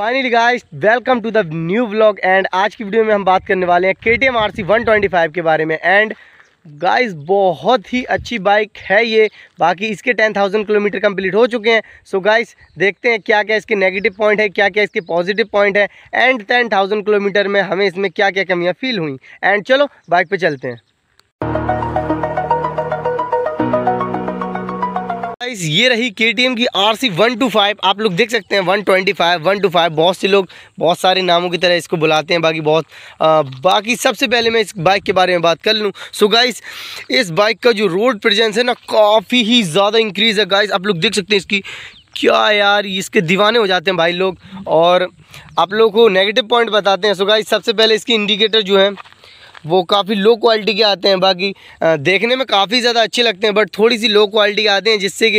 finally guys welcome to the new blog and आज की video में हम बात करने वाले हैं K T M R C one twenty five के बारे में एंड गाइस बहुत ही अच्छी बाइक है ये बाकी इसके टेन थाउजेंड किलोमीटर कंप्लीट हो चुके हैं सो so गाइस देखते हैं क्या क्या इसके नेगेटिव पॉइंट है क्या क्या इसके पॉजिटिव पॉइंट है एंड टेन थाउजेंड किलोमीटर में हमें इसमें क्या क्या कमियाँ फील हुई एंड चलो बाइक पर चलते हैं गाइस ये रही के की R C one two five आप लोग देख सकते हैं one twenty five one two five बहुत से लोग बहुत सारे नामों की तरह इसको बुलाते हैं बाकी बहुत आ, बाकी सबसे पहले मैं इस बाइक के बारे में बात कर लूँ सो गाइस इस बाइक का जो रोड प्रेजेंस है ना काफ़ी ही ज़्यादा इंक्रीज़ है गाइस आप लोग देख सकते हैं इसकी क्या यार इसके दीवाने हो जाते हैं भाई लोग और आप लोग को नेगेटिव पॉइंट बताते हैं सो गाइस सबसे पहले इसकी इंडिकेटर जो है वो काफ़ी लो क्वालिटी के आते हैं बाकी देखने में काफ़ी ज़्यादा अच्छे लगते हैं बट थोड़ी सी लो क्वालिटी के आते हैं जिससे कि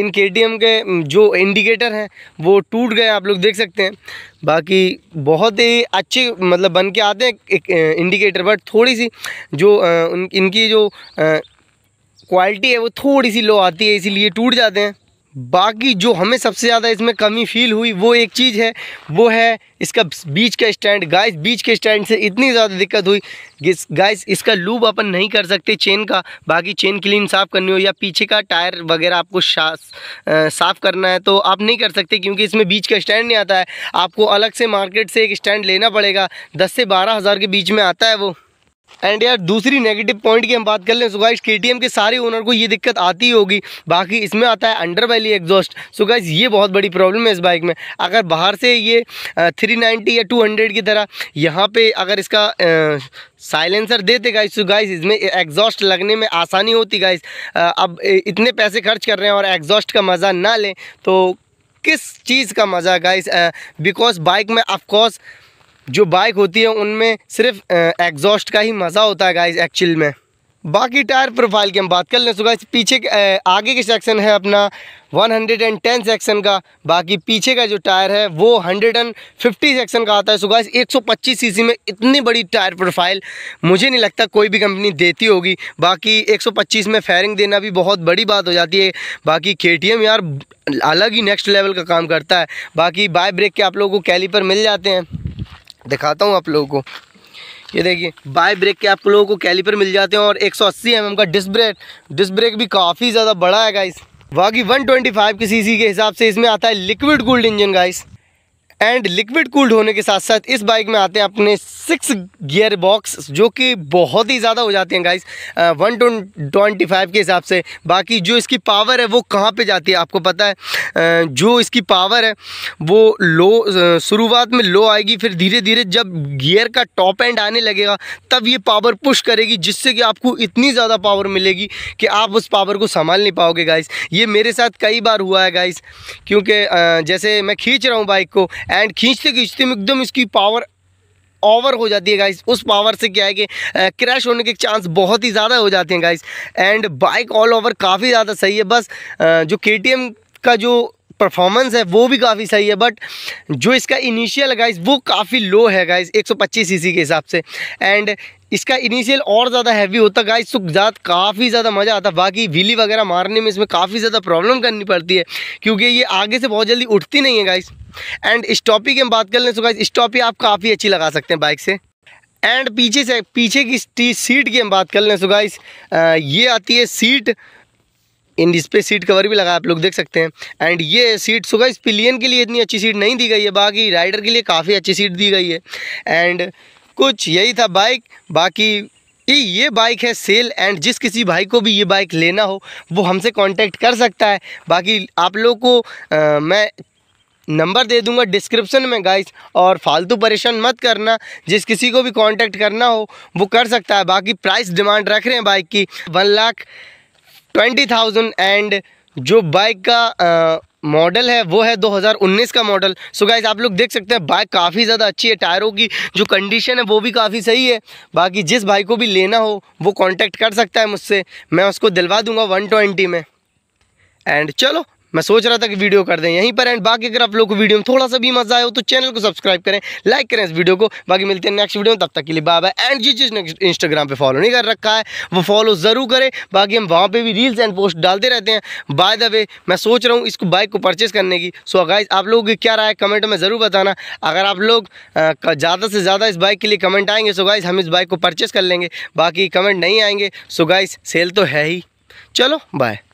इन के के जो इंडिकेटर हैं वो टूट गए आप लोग देख सकते हैं बाकी बहुत ही अच्छे मतलब बन के आते हैं एक इंडिकेटर बट थोड़ी सी जो इनकी जो क्वालिटी है वो थोड़ी सी लो आती है इसीलिए टूट जाते हैं बाकी जो हमें सबसे ज़्यादा इसमें कमी फील हुई वो एक चीज़ है वो है इसका बीच का स्टैंड गाइस बीच के स्टैंड से इतनी ज़्यादा दिक्कत हुई गाइस इसका लूप अपन नहीं कर सकते चेन का बाकी चेन क्लीन साफ़ करनी हो या पीछे का टायर वगैरह आपको साफ़ करना है तो आप नहीं कर सकते क्योंकि इसमें बीच का स्टैंड नहीं आता है आपको अलग से मार्केट से एक स्टैंड लेना पड़ेगा दस से बारह हज़ार के बीच में आता है वो एंड यार दूसरी नेगेटिव पॉइंट की हम बात कर लें सो गाइस के के सारे ओनर को ये दिक्कत आती होगी बाकी इसमें आता है under belly exhaust so guys ये बहुत बड़ी प्रॉब्लम है इस बाइक में अगर बाहर से ये 390 या 200 की तरह यहाँ पे अगर इसका साइलेंसर देते गाइस सो गाइस इसमें एग्जॉस्ट लगने में आसानी होती गाइस अब इतने पैसे खर्च कर रहे हैं और एग्जॉस्ट का मज़ा ना लें तो किस चीज़ का मज़ा गाइस बिकॉज बाइक में ऑफकोर्स जो बाइक होती है उनमें सिर्फ एग्जॉस्ट का ही मज़ा होता है गाइज एक्चुअल में बाकी टायर प्रोफाइल की हम बात कर लें तो पीछे पीछे आगे के सेक्शन है अपना 110 सेक्शन का बाकी पीछे का जो टायर है वो 150 सेक्शन का आता है सो गाइस 125 सीसी में इतनी बड़ी टायर प्रोफाइल मुझे नहीं लगता कोई भी कंपनी देती होगी बाकी 125 में फेयरिंग देना भी बहुत बड़ी बात हो जाती है बाकी के यार अलग ही नेक्स्ट लेवल का काम करता है बाकी बाय ब्रेक के आप लोगों को कैलीपर मिल जाते हैं दिखाता हूँ आप लोगों को ये देखिए बाय ब्रेक के आप लोगों को कैलीपर मिल जाते हैं और 180 सौ mm का डिस्क ब्रेक डिस्क ब्रेक भी काफ़ी ज़्यादा बड़ा है गाइस बाकी 125 के सीसी के हिसाब से इसमें आता है liquid cooled engine guys and liquid cooled होने के साथ साथ इस बाइक में आते हैं अपने सिक्स गियर बॉक्स जो कि बहुत ही ज़्यादा हो जाते हैं गाइस वन ट्वेंटी फाइव के हिसाब से बाकी जो इसकी पावर है वो कहाँ पे जाती है आपको पता है uh, जो इसकी पावर है वो लो शुरुआत में लो आएगी फिर धीरे धीरे जब गियर का टॉप एंड आने लगेगा तब ये पावर पुश करेगी जिससे कि आपको इतनी ज़्यादा पावर मिलेगी कि आप उस पावर को संभाल नहीं पाओगे गाइस ये मेरे साथ कई बार हुआ है गाइस क्योंकि uh, जैसे मैं खींच रहा हूँ बाइक को एंड खींचते खींचते में एकदम इसकी पावर ओवर हो जाती है गाइस उस पावर से क्या है कि क्रैश होने के चांस बहुत ही ज़्यादा हो जाते हैं guys and bike all over काफ़ी ज़्यादा सही है बस जो के का जो परफॉर्मेंस है वो भी काफ़ी सही है बट जो इसका इनिशियल है गाइस वो काफ़ी लो है गाइस 125 सीसी के हिसाब से एंड इसका इनिशियल और ज़्यादा हैवी होता गाइस तो ज़्यादा काफ़ी ज़्यादा मज़ा आता बाकी व्हीली वगैरह मारने में इसमें काफ़ी ज़्यादा प्रॉब्लम करनी पड़ती है क्योंकि ये आगे से बहुत जल्दी उठती नहीं है गाइस एंड स्टॉपी की हम बात कर लें तो गाइज स्टॉपी आप काफ़ी अच्छी लगा सकते हैं बाइक से एंड पीछे से पीछे की सीट की हम बात कर लें तो गाइज ये आती है सीट इन इस पर सीट कवर भी लगा आप लोग देख सकते हैं एंड ये सीट सुगा इस पिलियन के लिए इतनी अच्छी सीट नहीं दी गई है बाकी राइडर के लिए काफ़ी अच्छी सीट दी गई है एंड कुछ यही था बाइक बाकी ये ये बाइक है सेल एंड जिस किसी भाई को भी ये बाइक लेना हो वो हमसे कांटेक्ट कर सकता है बाकी आप लोग को आ, मैं नंबर दे दूंगा डिस्क्रिप्शन में गाइस और फालतू परेशान मत करना जिस किसी को भी कांटेक्ट करना हो वो कर सकता है बाकी प्राइस डिमांड रख रहे हैं बाइक की one lakh twenty thousand and जो बाइक का मॉडल है वो है 2019 का मॉडल सो गाइज आप लोग देख सकते हैं बाइक काफ़ी ज़्यादा अच्छी है टायरों की जो कंडीशन है वो भी काफ़ी सही है बाकी जिस भाई को भी लेना हो वो कांटेक्ट कर सकता है मुझसे मैं उसको दिलवा दूंगा 120 में एंड चलो मैं सोच रहा था कि वीडियो कर दें यहीं पर एंड बाकी अगर आप लोग को वीडियो में थोड़ा सा भी मजा आए तो चैनल को सब्सक्राइब करें लाइक करें इस वीडियो को बाकी मिलते हैं नेक्स्ट वीडियो में तब तक के लिए बाय बाय एंड जिस जिसने इंस्टाग्राम पर फॉलो नहीं कर रखा है वो फॉलो ज़रूर करें बाकी हम वहाँ पर भी रील्स एंड पोस्ट डालते रहते हैं बाय द वे मैं सोच रहा हूँ इसको बाइक को परचेज़ करने की सो गाइज आप लोगों की क्या राय है कमेंट में ज़रूर बताना अगर आप लोग ज़्यादा से ज़्यादा इस बाइक के लिए कमेंट आएंगे सो गाइज हम इस बाइक को परचेज़ कर लेंगे बाकी कमेंट नहीं आएंगे सो गाइज सेल तो है ही चलो बाय